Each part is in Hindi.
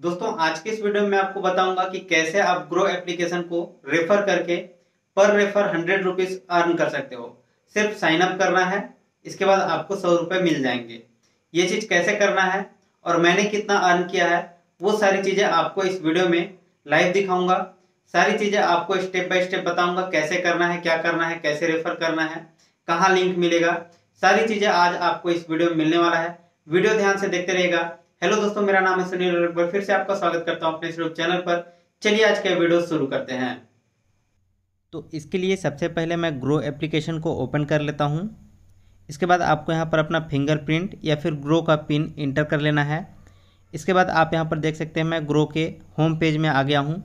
दोस्तों आज के इस वीडियो में आपको बताऊंगा कि कैसे आप ग्रो एप्लीकेशन को रेफर करके पर रेफर हंड्रेड रुपीज अर्न कर सकते हो सिर्फ साइन अप करना है इसके बाद आपको सौ रुपए मिल जाएंगे ये चीज़ कैसे करना है और मैंने कितना अर्न किया है वो सारी चीज़ें आपको इस वीडियो में लाइव दिखाऊंगा सारी चीज़ें आपको स्टेप बाय स्टेप बताऊंगा कैसे करना है क्या करना है कैसे रेफर करना है कहाँ लिंक मिलेगा सारी चीज़ें आज आपको इस वीडियो में मिलने वाला है वीडियो ध्यान से देखते रहेगा हेलो दोस्तों मेरा नाम है सुनील और एक बार फिर से आपका स्वागत करता हूं अपने यूट्यूब चैनल पर चलिए आज का वीडियो शुरू करते हैं तो इसके लिए सबसे पहले मैं ग्रो एप्लीकेशन को ओपन कर लेता हूं इसके बाद आपको यहां पर अपना फिंगरप्रिंट या फिर ग्रो का पिन इंटर कर लेना है इसके बाद आप यहाँ पर देख सकते हैं मैं ग्रो के होम पेज में आ गया हूँ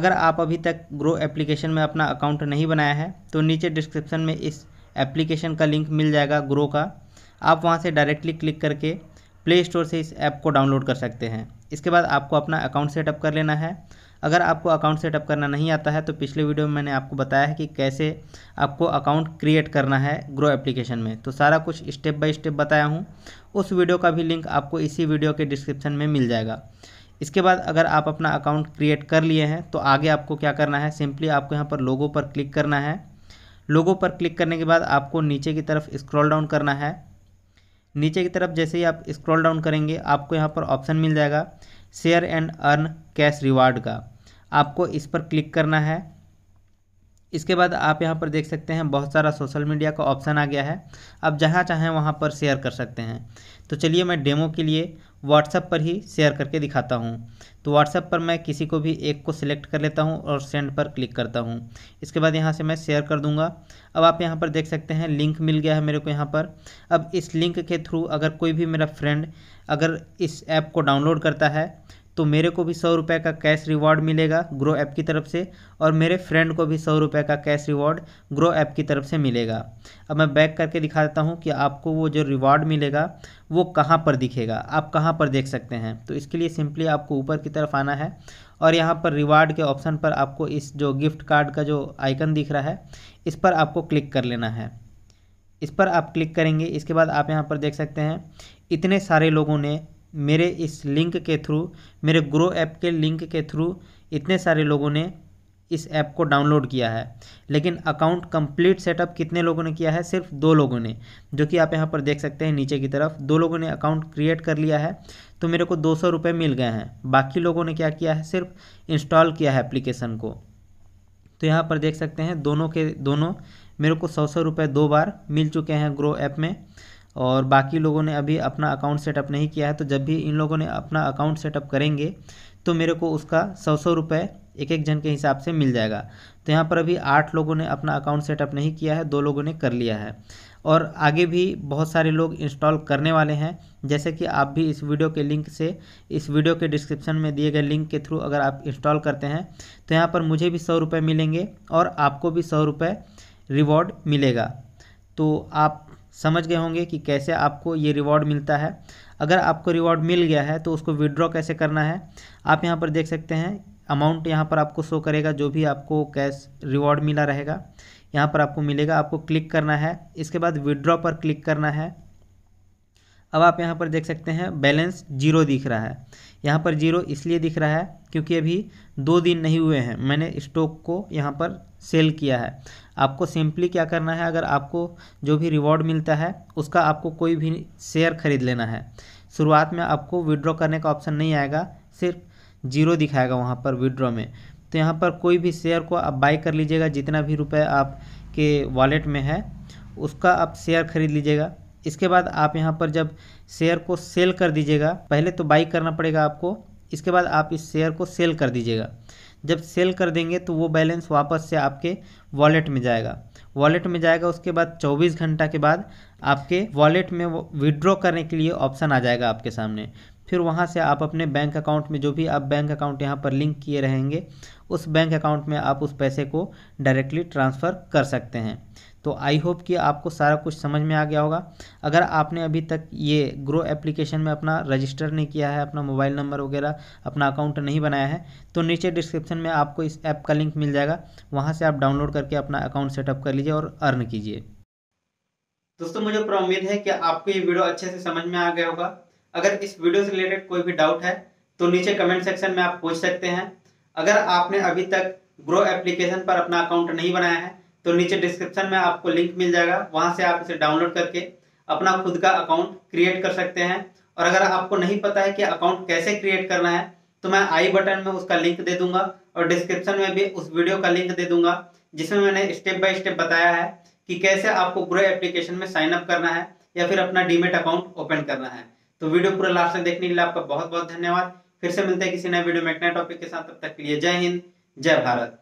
अगर आप अभी तक ग्रो एप्लीकेशन में अपना अकाउंट नहीं बनाया है तो नीचे डिस्क्रिप्शन में इस एप्लीकेशन का लिंक मिल जाएगा ग्रो का आप वहाँ से डायरेक्टली क्लिक करके प्ले स्टोर से इस ऐप को डाउनलोड कर सकते हैं इसके बाद आपको अपना अकाउंट सेटअप कर लेना है अगर आपको अकाउंट सेटअप करना नहीं आता है तो पिछले वीडियो में मैंने आपको बताया है कि कैसे आपको अकाउंट क्रिएट करना है ग्रो एप्लीकेशन में तो सारा कुछ स्टेप बाय स्टेप बताया हूँ उस वीडियो का भी लिंक आपको इसी वीडियो के डिस्क्रिप्शन में मिल जाएगा इसके बाद अगर आप अपना अकाउंट क्रिएट कर लिए हैं तो आगे आपको क्या करना है सिंपली आपको यहाँ पर लोगों पर क्लिक करना है लोगों पर क्लिक करने के बाद आपको नीचे की तरफ स्क्रॉल डाउन करना है नीचे की तरफ जैसे ही आप स्क्रॉल डाउन करेंगे आपको यहाँ पर ऑप्शन मिल जाएगा share and earn cash reward का आपको इस पर क्लिक करना है इसके बाद आप यहाँ पर देख सकते हैं बहुत सारा सोशल मीडिया का ऑप्शन आ गया है आप जहाँ चाहें वहाँ पर शेयर कर सकते हैं तो चलिए मैं डेमो के लिए व्हाट्सएप पर ही शेयर करके दिखाता हूँ तो व्हाट्सएप पर मैं किसी को भी एक को सिलेक्ट कर लेता हूँ और सेंड पर क्लिक करता हूँ इसके बाद यहाँ से मैं शेयर कर दूँगा अब आप यहाँ पर देख सकते हैं लिंक मिल गया है मेरे को यहाँ पर अब इस लिंक के थ्रू अगर कोई भी मेरा फ्रेंड अगर इस ऐप को डाउनलोड करता है तो मेरे को भी सौ रुपये का कैश रिवॉर्ड मिलेगा ग्रो ऐप की तरफ से और मेरे फ्रेंड को भी सौ रुपये का कैश रिवॉर्ड ग्रो ऐप की तरफ से मिलेगा अब मैं बैक करके दिखा देता हूँ कि आपको वो जो रिवॉर्ड मिलेगा वो कहाँ पर दिखेगा आप कहाँ पर देख सकते हैं तो इसके लिए सिंपली आपको ऊपर की तरफ आना है और यहाँ पर रिवार्ड के ऑप्शन पर आपको इस जो गिफ्ट कार्ड का जो आइकन दिख रहा है इस पर आपको क्लिक कर लेना है इस पर आप क्लिक करेंगे इसके बाद आप यहाँ पर देख सकते हैं इतने सारे लोगों ने मेरे इस लिंक के थ्रू मेरे ग्रो ऐप के लिंक के थ्रू इतने सारे लोगों ने इस ऐप को डाउनलोड किया है लेकिन अकाउंट कंप्लीट सेटअप कितने लोगों ने किया है सिर्फ दो लोगों ने जो कि आप यहाँ पर देख सकते हैं नीचे की तरफ दो लोगों ने अकाउंट क्रिएट कर लिया है तो मेरे को दो सौ रुपये मिल गए हैं बाकी लोगों ने क्या किया है सिर्फ इंस्टॉल किया है एप्लीकेशन को तो यहाँ पर देख सकते हैं दोनों के दोनों मेरे को सौ सौ रुपये दो बार मिल चुके हैं ग्रो ऐप में और बाकी लोगों ने अभी अपना अकाउंट सेटअप नहीं किया है तो जब भी इन लोगों ने अपना अकाउंट सेटअप करेंगे तो मेरे को उसका सौ सौ रुपये एक एक जन के हिसाब से मिल जाएगा तो यहाँ पर अभी आठ लोगों ने अपना अकाउंट सेटअप नहीं किया है दो लोगों ने कर लिया है और आगे भी बहुत सारे लोग इंस्टॉल करने वाले हैं जैसे कि आप भी इस वीडियो के लिंक से इस वीडियो के डिस्क्रिप्शन में दिए गए लिंक के थ्रू अगर आप इंस्टॉल करते हैं तो यहाँ पर मुझे भी सौ रुपये मिलेंगे और आपको भी सौ रुपये रिवॉर्ड मिलेगा तो आप समझ गए होंगे कि कैसे आपको ये रिवॉर्ड मिलता है अगर आपको रिवॉर्ड मिल गया है तो उसको विड्रॉ कैसे करना है आप यहाँ पर देख सकते हैं अमाउंट यहाँ पर आपको शो करेगा जो भी आपको कैश रिवॉर्ड मिला रहेगा यहाँ पर आपको मिलेगा आपको क्लिक करना है इसके बाद विड्रॉ पर क्लिक करना है अब आप यहाँ पर देख सकते हैं बैलेंस जीरो दिख रहा है यहाँ पर जीरो इसलिए दिख रहा है क्योंकि अभी दो दिन नहीं हुए हैं मैंने स्टॉक को यहाँ पर सेल किया है आपको सिंपली क्या करना है अगर आपको जो भी रिवॉर्ड मिलता है उसका आपको कोई भी शेयर खरीद लेना है शुरुआत में आपको विड्रॉ करने का ऑप्शन नहीं आएगा सिर्फ जीरो दिखाएगा वहाँ पर विड्रॉ में तो यहाँ पर कोई भी शेयर को आप बाई कर लीजिएगा जितना भी रुपये आपके वॉलेट में है उसका आप शेयर खरीद लीजिएगा इसके बाद आप यहाँ पर जब शेयर को सेल कर दीजिएगा पहले तो बाई करना पड़ेगा आपको इसके बाद आप इस शेयर को सेल कर दीजिएगा जब सेल कर देंगे तो वो बैलेंस वापस से आपके वॉलेट में जाएगा वॉलेट में जाएगा उसके बाद 24 घंटा के बाद आपके वॉलेट में विड्रॉ करने के लिए ऑप्शन आ जाएगा आपके सामने फिर वहाँ से आप अपने बैंक अकाउंट में जो भी आप बैंक अकाउंट यहाँ पर लिंक किए रहेंगे उस बैंक अकाउंट में आप उस पैसे को डायरेक्टली ट्रांसफ़र कर सकते हैं तो आई होप कि आपको सारा कुछ समझ में आ गया होगा अगर आपने अभी तक ये ग्रो एप्लीकेशन में अपना रजिस्टर नहीं किया है अपना मोबाइल नंबर वगैरह अपना अकाउंट नहीं बनाया है तो नीचे डिस्क्रिप्शन में आपको इस ऐप का लिंक मिल जाएगा वहाँ से आप डाउनलोड करके अपना अकाउंट सेटअप कर लीजिए और अर्न कीजिए दोस्तों मुझे उम्मीद है कि आपको ये वीडियो अच्छे से समझ में आ गया होगा अगर इस वीडियो से रिलेटेड कोई भी डाउट है तो नीचे कमेंट सेक्शन में आप पूछ सकते हैं अगर आपने अभी तक ग्रो एप्लीकेशन पर अपना अकाउंट नहीं बनाया है तो नीचे डिस्क्रिप्शन में आपको लिंक मिल जाएगा वहां से आप इसे डाउनलोड करके अपना खुद का अकाउंट क्रिएट कर सकते हैं और अगर आपको नहीं पता है कि अकाउंट कैसे क्रिएट करना है तो मैं आई बटन में उसका लिंक दे दूंगा और डिस्क्रिप्शन में भी उस वीडियो का लिंक दे दूंगा जिसमें मैंने स्टेप बाय स्टेप बताया है कि कैसे आपको ग्रो एप्लीकेशन में साइन अप करना है या फिर अपना डीमेट अकाउंट ओपन करना है तो वीडियो पूरा लास्ट तक देखने के लिए आपका बहुत बहुत धन्यवाद फिर से मिलते हैं किसी नए वीडियो में एक नए टॉपिक के साथ तब तक के लिए जय हिंद जय भारत